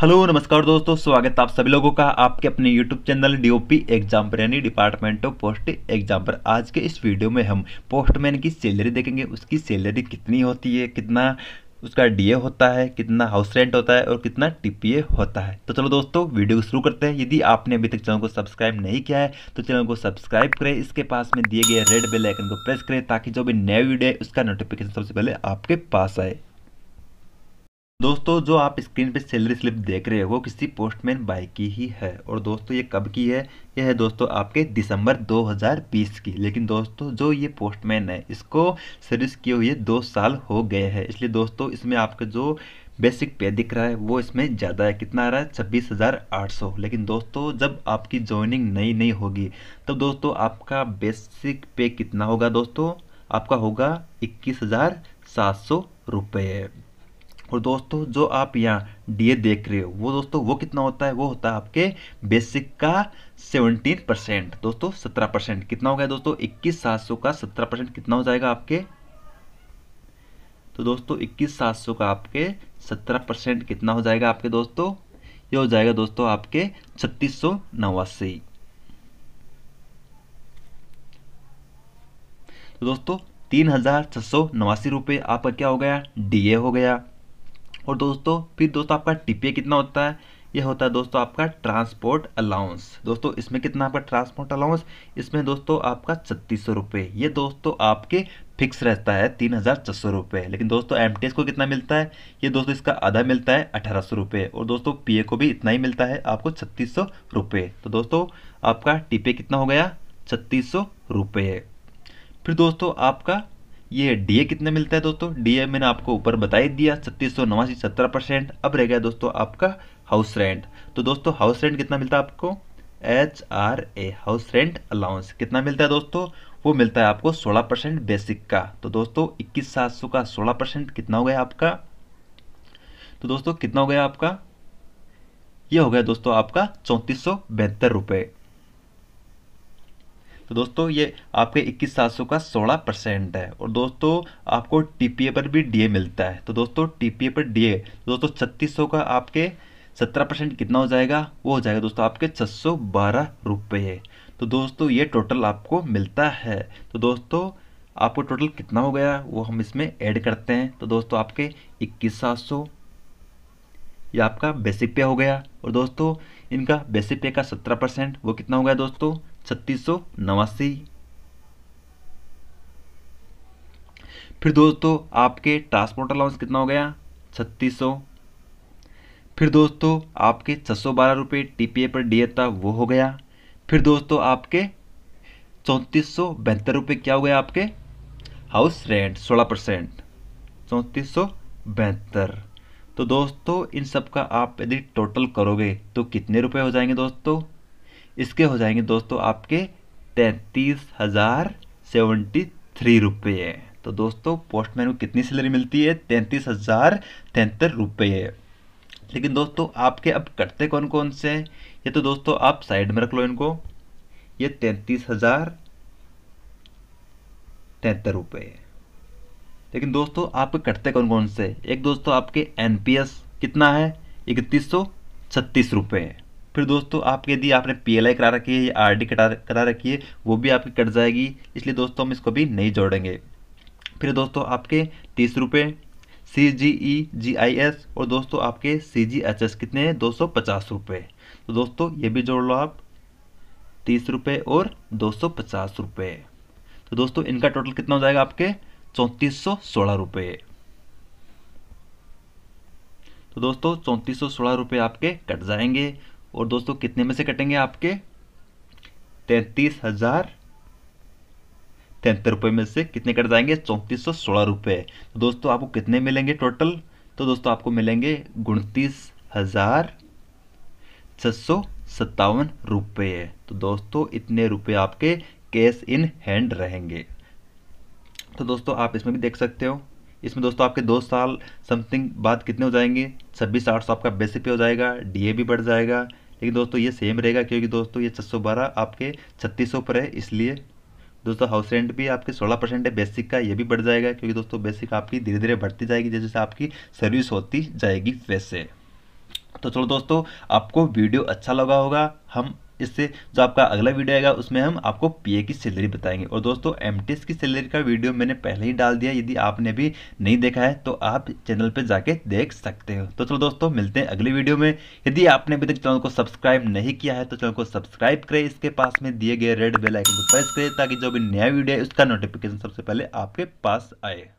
hello नमस्कार दोस्तों स्वागत आप सभी लोगों का आपके अपने यूट्यूब चैनल डीओपी एग्जाम पर यानी डिपार्टमेंट ऑफ पोस्ट एग्जाम पर आज के इस वीडियो में हम पोस्टमैन की सैलरी देखेंगे उसकी सैलरी कितनी होती है कितना उसका डीए होता है कितना हाउस रेंट होता है और कितना टीपीए होता है तो चलो दोस्तों वीडियो को शुरू करते हैं यदि आपने अभी तक चैनल को सब्सक्राइब नहीं किया है तो चैनल को सब्सक्राइब करें इसके पास में दिए गए रेड बेल आइकन को प्रेस करें ताकि जो भी नया वीडियो है उसका नोटिफिकेशन सबसे पहले आपके पास आए दोस्तों जो आप स्क्रीन पे सैलरी स्लिप देख रहे हो किसी पोस्टमैन बाई की ही है और दोस्तों ये कब की है यह है दोस्तों आपके दिसंबर 2020 की लेकिन दोस्तों जो ये पोस्टमैन है इसको सर्विस किए हुए दो साल हो गए हैं इसलिए दोस्तों इसमें आपका जो बेसिक पे दिख रहा है वो इसमें ज़्यादा है कितना आ रहा है छब्बीस हज़ार आठ सौ लेकिन दोस्तों जब आपकी ज्वाइनिंग नई नई होगी तब दोस्तों आपका बेसिक पे कितना होगा दोस्तों आपका होगा इक्कीस हज़ार सात सौ रुपये और दोस्तों जो आप यहाँ डी देख रहे हो वो दोस्तों वो कितना होता है वो होता है आपके बेसिक का सेवनटीन परसेंट दोस्तों सत्रह परसेंट कितना हो गया दोस्तों इक्कीस सात सौ का सत्रह परसेंट कितना हो जाएगा आपके तो दोस्तों इक्कीस सात सौ का आपके सत्रह परसेंट कितना हो जाएगा आपके दोस्तों ये हो जाएगा दोस्तों आपके छत्तीस सौ नवासी तो दोस्तों तीन हज़ार छह सौ नवासी रुपये आपका क्या हो गया डीए हो गया और दोस्तों फिर दोस्तों आपका टीपीए कितना होता है यह होता है दोस्तों आपका ट्रांसपोर्ट अलाउंस दोस्तों इसमें कितना आपका ट्रांसपोर्ट अलाउंस इसमें दोस्तों आपका छत्तीस सौ रुपये ये दोस्तों आपके फिक्स रहता है तीन हज़ार छः सौ रुपये लेकिन दोस्तों एम को कितना मिलता है ये दोस्तों इसका आधा मिलता है अठारह सौ रुपये और दोस्तों पी को भी इतना ही मिलता है आपको छत्तीस सौ रुपये तो दोस्तों आपका टीपे कितना हो गया छत्तीस सौ रुपये फिर दोस्तों आपका ये डीए कितने मिलता है दोस्तों डीए मैंने आपको ऊपर बता ही दिया छत्तीस सौ नवासी सत्रह परसेंट अब रह गया दोस्तों आपका हाउस रेंट तो दोस्तों हाउस रेंट कितना मिलता है आपको H R A house rent allowance कितना मिलता है दोस्तों वो मिलता है आपको सोलह परसेंट बेसिक का तो दोस्तों इक्कीस सात सौ का सोलह परसेंट कितना हो गया आपका तो दोस्तों कितना हो गया आपका ये हो गया दोस्तों आपका चौंतीस सौ बहत्तर रुपए तो दोस्तों ये आपके इक्कीस सात सौ का सोलह परसेंट है और दोस्तों आपको टी पर भी डी मिलता है तो दोस्तों टी पर डी तो दोस्तों छत्तीस सौ का आपके सत्रह परसेंट कितना हो जाएगा वो हो जाएगा दोस्तों आपके छः सौ बारह रुपये तो दोस्तों ये टोटल आपको मिलता है तो दोस्तों आपको टोटल कितना हो गया वो हम इसमें ऐड करते हैं तो दोस्तों आपके इक्कीस सात सौ ये आपका बेसिक पे हो गया और दोस्तों इनका बेसिक पे का सत्रह परसेंट वो कितना हो गया दोस्तों छत्तीस सौ नवासी फिर दोस्तों आपके ट्रांसपोर्ट अलाउंस कितना हो गया छत्तीस सौ फिर दोस्तों आपके छह सौ बारह रुपये टीपीए पर डी था वो हो गया फिर दोस्तों आपके चौंतीस सौ बहत्तर रुपये क्या हो गया आपके हाउस रेंट सोलह परसेंट चौंतीस सौ बहत्तर तो दोस्तों इन सब का आप यदि टोटल करोगे तो कितने रुपए हो जाएंगे दोस्तों इसके हो जाएंगे दोस्तों आपके तैंतीस हज़ार सेवेंटी थ्री रुपये तो दोस्तों पोस्टमैन को कितनी सैलरी मिलती है तैंतीस हज़ार तैंतर रुपये लेकिन दोस्तों आपके अब कटते कौन कौन से हैं ये तो दोस्तों आप साइड में रख लो इनको ये तैंतीस हज़ार तैंतर रुपये लेकिन दोस्तों आपके कटते कौन कौन से एक दोस्तों आपके एनपीएस कितना है इकतीस सौ छत्तीस रुपये फिर दोस्तों आप यदि आपने पी एल आई करा रखी है या आर डी करा करा रखी है वो भी आपकी कट जाएगी इसलिए दोस्तों हम इसको भी नहीं जोड़ेंगे फिर दोस्तों आपके तीस रुपये सी जी ई जी आई एस और दोस्तों आपके सी जी एच एस कितने हैं दो सौ पचास रुपये तो दोस्तों ये भी जोड़ लो आप तीस रुपये और दो सौ पचास रुपये तो दोस्तों इनका टोटल कितना हो जाएगा आपके चौंतीस सौ सोलह रुपये तो दोस्तों चौंतीस सौ सोलह रुपये आपके कट जाएंगे और दोस्तों कितने में से कटेंगे आपके तैतीस हज़ार तिहत्तर रुपये में से कितने कट जाएंगे चौंतीस सौ सोलह रुपये तो दोस्तों आपको कितने मिलेंगे टोटल तो दोस्तों आपको मिलेंगे उनतीस हज़ार छह सौ सत्तावन रुपये तो दोस्तों इतने रुपये आपके कैश इन हैंड रहेंगे तो दोस्तों आप इसमें भी देख सकते हो इसमें दोस्तों आपके दो साल समथिंग बाद कितने हो जाएंगे छब्बीस आठ सौ आपका बेसिक पे हो जाएगा डीए भी बढ़ जाएगा लेकिन दोस्तों ये सेम रहेगा क्योंकि दोस्तों ये 612 आपके 3600 पर है इसलिए दोस्तों हाउस रेंट भी आपके 16 परसेंट है बेसिक का ये भी बढ़ जाएगा क्योंकि दोस्तों बेसिक आपकी धीरे धीरे बढ़ती जाएगी जैसे आपकी सर्विस होती जाएगी वैसे तो चलो दोस्तों आपको वीडियो अच्छा लगा होगा हम इससे जो आपका अगला वीडियो आएगा उसमें हम आपको पीए की सैलरी बताएंगे और दोस्तों एमटीएस की सैलरी का वीडियो मैंने पहले ही डाल दिया यदि आपने भी नहीं देखा है तो आप चैनल पर जाके देख सकते हो तो चलो दोस्तों मिलते हैं अगली वीडियो में यदि आपने अभी तक चैनल को सब्सक्राइब नहीं किया है तो चैनल को सब्सक्राइब करें इसके पास में दिए गए रेड बेलाइकन को प्रेस करें ताकि जो भी नया वीडियो है उसका नोटिफिकेशन सबसे पहले आपके पास आए